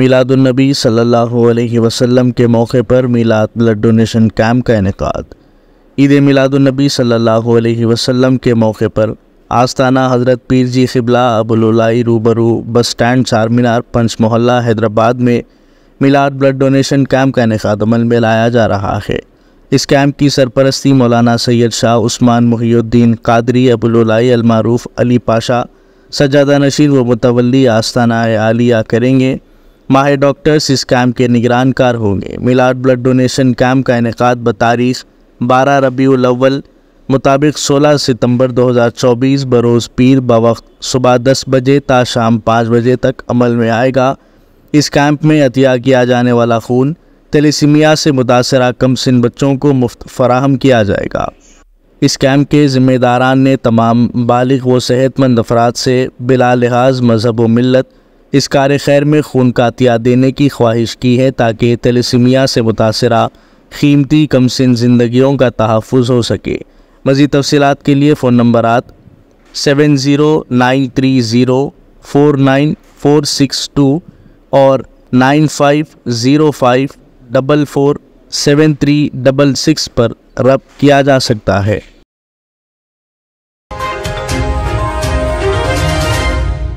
मिलादुलनबी सल्लल्लाहु अलैहि वसल्लम के मौके पर मिलाद ब्लड डोनेशन कैम्प का इनका ईद मिलादुलनबी सल्लल्लाहु अलैहि वसल्लम के मौके पर आस्ताना हज़रत पीर जी खिबला अबुलई रूबरू बस स्टैंड चार मीनार पंच मोहल्ला हैदराबाद में मिलाद ब्लड डोनेशन कैम्प का इनका अमल में लाया जा रहा है इस कैम्प की सरपरस्ती मौलाना सैयद शाह उस्मान मुहीद्दीन कादरी अबुलई अलमारूफ अली पाशा सजादा नशीर व मुतवली आस्ताना आलिया करेंगे माहिर डॉक्टर्स इस कैंप के निगरानकार होंगे मिलाद ब्लड डोनेशन कैंप का इनका बतारीख बारह रबी अव्वल मुताबिक 16 सितंबर 2024 बरोज़ पीर बवक्त सुबह 10 बजे ता शाम 5 बजे तक अमल में आएगा इस कैंप में अतिया किया जाने वाला खून तेलिसमिया से मुतासर कम सिन बच्चों को मुफ्त फराहम किया जाएगा इस कैंप के ज़िम्मेदारान ने तमाम बालग व सेहतमंद अफराद से बिला लिहाज मजहब व मिलत इस कार खैर में खून का अतिया देने की ख्वाहिश की है ताकि तलसमिया से मुतासर कीमती कमसिन ज़िंदगियों का तहफ़ हो सके मज़ीद तफसी के लिए फ़ोन नंबर आत seven zero nine three zero four nine four six two और nine five zero five double four seven three double six पर रब किया जा सकता है